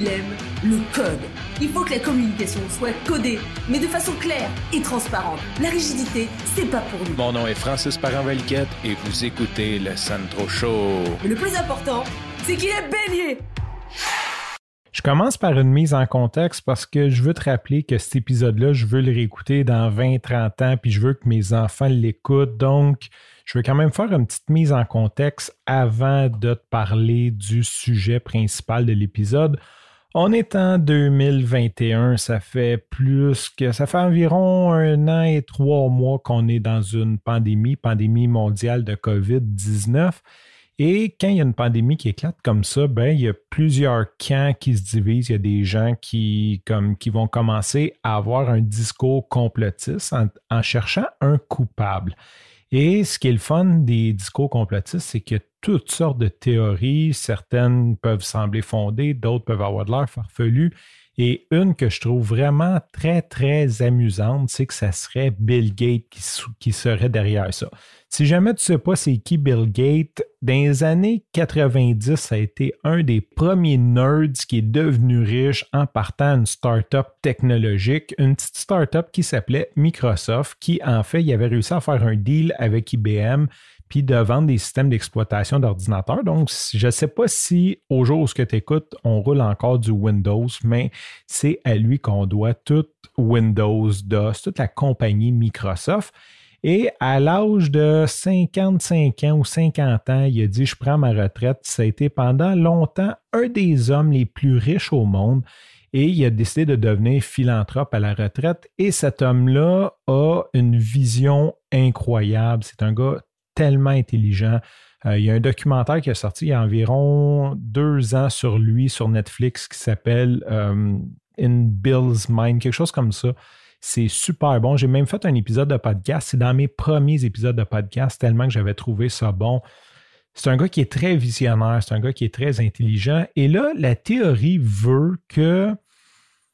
il aime le code. Il faut que la communication soit codée, mais de façon claire et transparente. La rigidité, c'est pas pour nous. Mon nom est Francis parent et vous écoutez le Sandro Show. le plus important, c'est qu'il est bélier. Je commence par une mise en contexte parce que je veux te rappeler que cet épisode-là, je veux le réécouter dans 20-30 ans, puis je veux que mes enfants l'écoutent. Donc, je veux quand même faire une petite mise en contexte avant de te parler du sujet principal de l'épisode. On est en 2021, ça fait plus que ça fait environ un an et trois mois qu'on est dans une pandémie, pandémie mondiale de COVID-19. Et quand il y a une pandémie qui éclate comme ça, ben, il y a plusieurs camps qui se divisent. Il y a des gens qui, vont commencer à avoir un discours complotiste en cherchant un coupable. Et ce qui est le fun des discours complotistes, c'est qu'il y a toutes sortes de théories. Certaines peuvent sembler fondées, d'autres peuvent avoir de l'air farfelues. Et une que je trouve vraiment très, très amusante, c'est que ça serait Bill Gates qui, serait derrière ça. Si jamais tu ne sais pas c'est qui Bill Gates, dans les années 90, ça a été un des premiers nerds qui est devenu riche en partant une start-up technologique, une petite start-up qui s'appelait Microsoft, qui en fait, il avait réussi à faire un deal avec IBM puis de vendre des systèmes d'exploitation d'ordinateurs. Donc, je ne sais pas si au jour où ce que tu écoutes, on roule encore du Windows, mais c'est à lui qu'on doit tout Windows, DOS, toute la compagnie Microsoft. Et à l'âge de 55 ans ou 50 ans, il a dit Je prends ma retraite. Ça a été pendant longtemps un des hommes les plus riches au monde. Et il a décidé de devenir philanthrope à la retraite. Et cet homme-là a une vision incroyable. C'est un gars tellement intelligent. Euh, il y a un documentaire qui est sorti il y a environ deux ans sur lui, sur Netflix, qui s'appelle euh, In Bill's Mind, quelque chose comme ça. C'est super bon. J'ai même fait un épisode de podcast. C'est dans mes premiers épisodes de podcast, tellement que j'avais trouvé ça bon. C'est un gars qui est très visionnaire, c'est un gars qui est très intelligent. Et là, la théorie veut que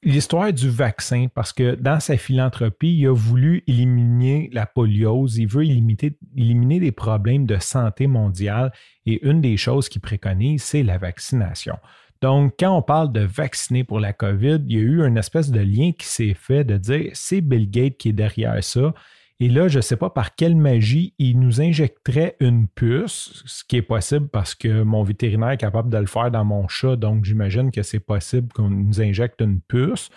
l'histoire du vaccin, parce que dans sa philanthropie, il a voulu éliminer la poliose, il veut éliminer, éliminer des problèmes de santé mondiale et une des choses qu'il préconise, c'est la vaccination. Donc, quand on parle de vacciner pour la COVID, il y a eu une espèce de lien qui s'est fait de dire c'est Bill Gates qui est derrière ça. Et là, je ne sais pas par quelle magie, il nous injecterait une puce, ce qui est possible parce que mon vétérinaire est capable de le faire dans mon chat, donc j'imagine que c'est possible qu'on nous injecte une puce.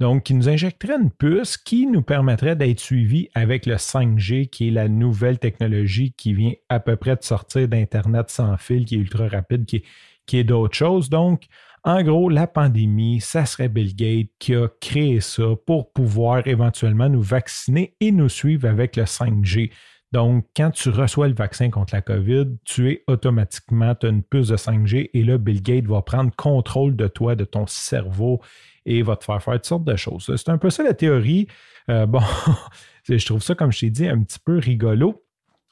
Donc, il nous injecterait une puce qui nous permettrait d'être suivi avec le 5G, qui est la nouvelle technologie qui vient à peu près de sortir d'Internet sans fil, qui est ultra rapide, qui est, qui est d'autres choses. Donc, en gros, la pandémie, ça serait Bill Gates qui a créé ça pour pouvoir éventuellement nous vacciner et nous suivre avec le 5G. Donc, quand tu reçois le vaccin contre la COVID, tu es automatiquement, tu as une puce de 5G et là, Bill Gates va prendre contrôle de toi, de ton cerveau et va te faire faire toutes sortes de choses. C'est un peu ça la théorie. Euh, bon, je trouve ça, comme je t'ai dit, un petit peu rigolo.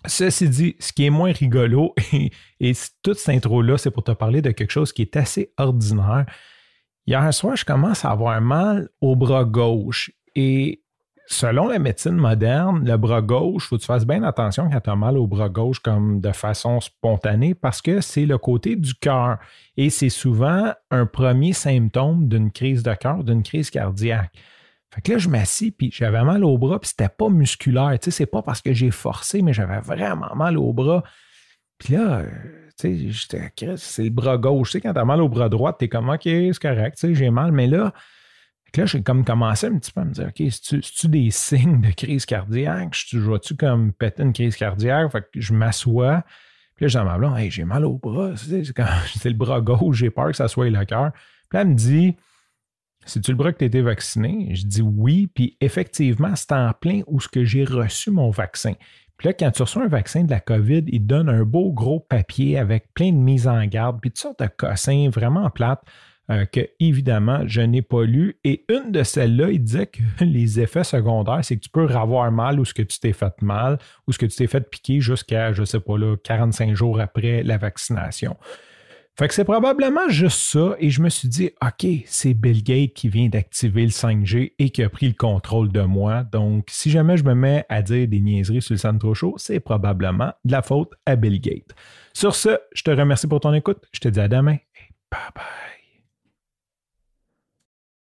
Ceci dit, ce qui est moins rigolo, et, toute cette intro-là, c'est pour te parler de quelque chose qui est assez ordinaire. Hier soir, je commence à avoir mal au bras gauche. Et selon la médecine moderne, le bras gauche, il faut que tu fasses bien attention quand tu as mal au bras gauche comme de façon spontanée parce que c'est le côté du cœur. Et c'est souvent un premier symptôme d'une crise de cœur, d'une crise cardiaque. Fait que là, je m'assis, puis j'avais mal au bras, puis c'était pas musculaire. Tu sais, c'est pas parce que j'ai forcé, mais j'avais vraiment mal au bras. Puis là, euh, tu sais, j'étais, c'est le bras gauche. Tu sais, quand t'as mal au bras droit, t'es comme, OK, c'est correct, tu sais, j'ai mal. Mais là, là, j'ai comme commencé un petit peu à me dire, OK, c'est-tu des signes de crise cardiaque? Je vois-tu comme péter une crise cardiaque? Fait que je m'assois. Puis là, j'ai ma hey, j'ai mal au bras. C'est, c'est le bras gauche, j'ai peur que ça soit le cœur. Puis là, elle me dit, si tu le bras que tu étais vacciné? Je dis oui, puis effectivement, c'est en plein où ce que j'ai reçu mon vaccin. Puis là, quand tu reçois un vaccin de la COVID, il te donne un beau gros papier avec plein de mises en garde, puis toutes sortes de cossins vraiment plates euh, que, évidemment, je n'ai pas lu. Et une de celles-là, il disait que les effets secondaires, c'est que tu peux avoir mal ou ce que tu t'es fait mal ou ce que tu t'es fait piquer jusqu'à, je ne sais pas, là, 45 jours après la vaccination. Fait que c'est probablement juste ça. Et je me suis dit, OK, c'est Bill Gates qui vient d'activer le 5G et qui a pris le contrôle de moi. Donc, si jamais je me mets à dire des niaiseries sur le trop chaud, c'est probablement de la faute à Bill Gates. Sur ce, je te remercie pour ton écoute. Je te dis à demain et bye bye.